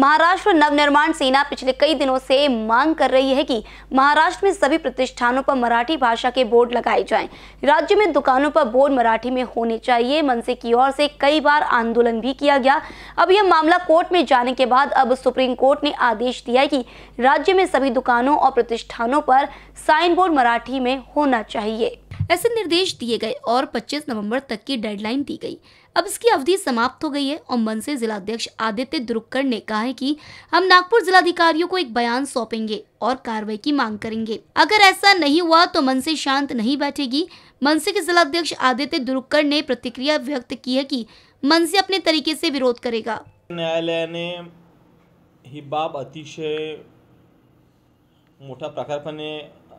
महाराष्ट्र नवनिर्माण सेना पिछले कई दिनों से मांग कर रही है कि महाराष्ट्र में सभी प्रतिष्ठानों पर मराठी भाषा के बोर्ड लगाए जाएं। राज्य में दुकानों पर बोर्ड मराठी में होने चाहिए मनसे की ओर से कई बार आंदोलन भी किया गया अब यह मामला कोर्ट में जाने के बाद अब सुप्रीम कोर्ट ने आदेश दिया है कि राज्य में सभी दुकानों और प्रतिष्ठानों पर साइन बोर्ड मराठी में होना चाहिए ऐसे निर्देश दिए गए और 25 नवंबर तक की डेडलाइन दी गई अब इसकी अवधि समाप्त हो गई है और मनसे जिलाध्यक्ष आदित्य दुरुक्कर ने कहा है कि हम नागपुर जिलाधिकारियों को एक बयान सौंपेंगे और कार्रवाई की मांग करेंगे अगर ऐसा नहीं हुआ तो मनसे शांत नहीं बैठेगी मनसे के जिलाध्यक्ष आदित्य द्रुक्कर ने प्रतिक्रिया व्यक्त की है कि मनसे अपने तरीके से विरोध करेगा ने ही बाब अतिशय मोटा प्रकारपणे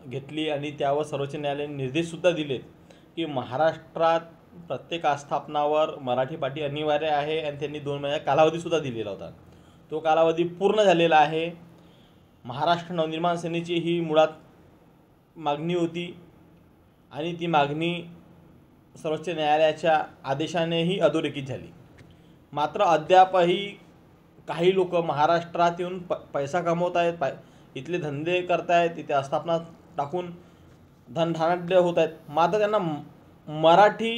घेतली आणि त्यावर सर्वोच्च न्यायालयाने निर्देशसुद्धा दिले की महाराष्ट्रात प्रत्येक आस्थापनावर मराठी पाठी अनिवार्य आहे आणि त्यांनी दोन महिन्यात कालावधीसुद्धा दिलेला होता तो कालावधी पूर्ण झालेला आहे महाराष्ट्र नवनिर्माण सेनेची ही मुळात मागणी होती आणि ती मागणी सर्वोच्च न्यायालयाच्या आदेशानेही अधोरेखित झाली मात्र अद्यापही काही लोक महाराष्ट्रात येऊन प पैसा कमवत आहेत पा इथले धंदे करतायत इथे आस्थापना टाकून धनधानाढ्य होत आहेत मात्र त्यांना मराठी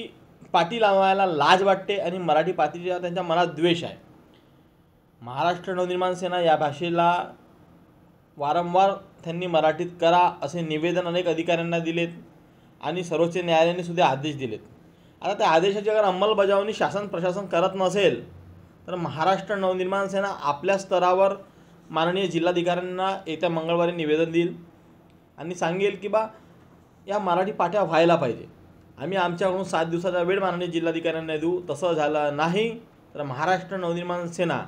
पाटी लावायला लाज वाटते आणि मराठी पातीच्या त्यांच्या मनात द्वेष आहे महाराष्ट्र नवनिर्माण सेना या भाषेला वारंवार त्यांनी मराठीत करा असे निवेदन अनेक अधिकाऱ्यांना दिलेत आणि सर्वोच्च न्यायालयाने सुद्धा आदेश दिलेत आता त्या आदेशाची अगर अंमलबजावणी शासन प्रशासन करत नसेल तर महाराष्ट्र नवनिर्माण सेना आपल्या स्तरावर माननीय जिल्हाधिकाऱ्यांना येत्या मंगळवारी निवेदन देईल आणि सांगेल की बा या मराठी पाट्या व्हायला पाहिजे आम्ही आमच्याकडून सात दिवसाचा वेळ माननीय जिल्हाधिकाऱ्यांना देऊ तसं झालं नाही तर महाराष्ट्र नवनिर्माण सेना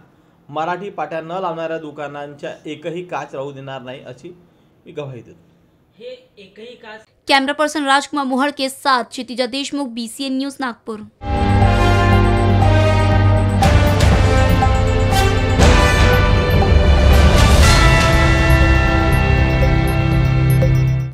मराठी पाट्या न लावणाऱ्या दुकानांच्या एकही काच राहू देणार नाही अशी मी गवाही देतो हे एकही काच कॅमेरा पर्सन राजकुमार मोहळके साथ Kshitija Deshmukh B C N news Nagpur